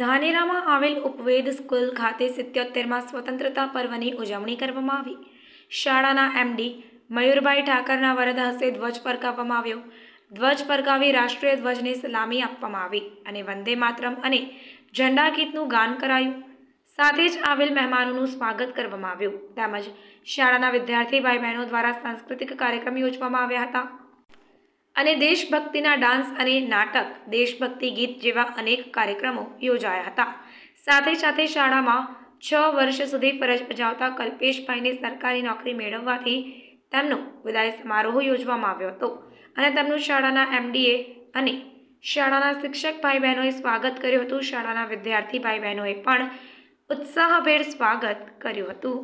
ધાનેરામાં આવેલ ઉપવેદ સ્કૂલ ખાતે સિત્યોતેરમાં સ્વતંત્રતા પર્વની ઉજવણી કરવામાં આવી શાળાના એમડી મયુરભાઈ ઠાકરના વરદ હસ્તે ધ્વજ ફરકાવવામાં આવ્યો ધ્વજ ફરકાવી રાષ્ટ્રીય ધ્વજને સલામી આપવામાં આવી અને વંદે માતરમ અને ઝંડા ગીતનું ગાન કરાયું સાથે જ આવેલ મહેમાનોનું સ્વાગત કરવામાં આવ્યું તેમજ શાળાના વિદ્યાર્થી ભાઈ બહેનો દ્વારા સાંસ્કૃતિક કાર્યક્રમ યોજવામાં આવ્યા હતા અને દેશભક્તિના ડાન્સ અને નાટક દેશભક્તિ ગીત જેવા અનેક કાર્યક્રમો યોજાયા હતા સાથે સાથે શાળામાં છ વર્ષ સુધી ફરજ બજાવતા કલ્પેશભાઈને સરકારી નોકરી મેળવવાથી તેમનો વિદાય સમારોહ યોજવામાં આવ્યો હતો અને તેમનું શાળાના એમડીએ અને શાળાના શિક્ષક ભાઈ બહેનોએ સ્વાગત કર્યું હતું શાળાના વિદ્યાર્થી ભાઈ બહેનોએ પણ ઉત્સાહભેર સ્વાગત કર્યું હતું